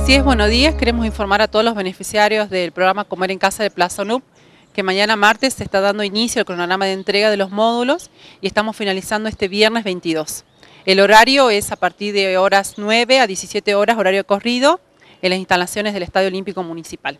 Así es, buenos días. Queremos informar a todos los beneficiarios del programa Comer en Casa de Plaza NUP que mañana martes se está dando inicio el cronograma de entrega de los módulos y estamos finalizando este viernes 22. El horario es a partir de horas 9 a 17 horas, horario corrido, en las instalaciones del Estadio Olímpico Municipal.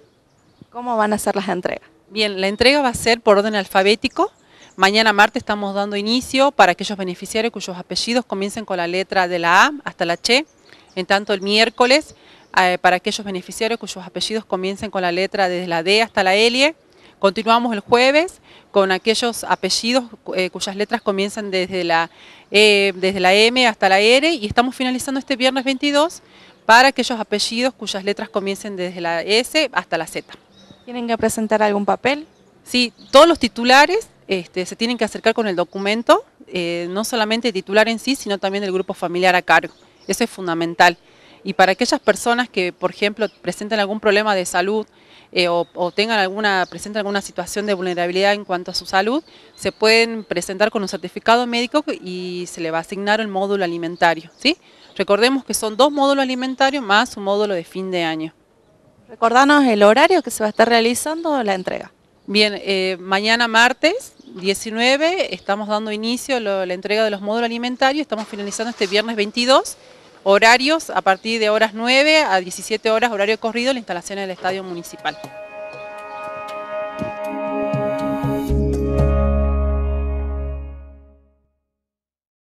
¿Cómo van a ser las entregas? Bien, la entrega va a ser por orden alfabético. Mañana martes estamos dando inicio para aquellos beneficiarios cuyos apellidos comiencen con la letra de la A hasta la Che. En tanto, el miércoles eh, para aquellos beneficiarios cuyos apellidos comiencen con la letra desde la D hasta la L. Continuamos el jueves con aquellos apellidos eh, cuyas letras comienzan desde la, eh, desde la M hasta la R y estamos finalizando este viernes 22 para aquellos apellidos cuyas letras comiencen desde la S hasta la Z. ¿Tienen que presentar algún papel? Sí, todos los titulares este, se tienen que acercar con el documento, no solamente el titular en sí, sino también el grupo familiar a cargo. Eso es fundamental. Y para aquellas personas que, por ejemplo, presenten algún problema de salud eh, o, tengan alguna, presenten alguna situación de vulnerabilidad en cuanto a su salud, se pueden presentar con un certificado médico y se le va a asignar el módulo alimentario. ¿sí? Recordemos que son dos módulos alimentarios más un módulo de fin de año. Recordanos el horario que se va a estar realizando la entrega. Bien, eh, mañana martes 19 estamos dando inicio a la entrega de los módulos alimentarios, estamos finalizando este viernes 22 horarios a partir de horas 9 a 17 horas, horario corrido, la instalación del estadio municipal.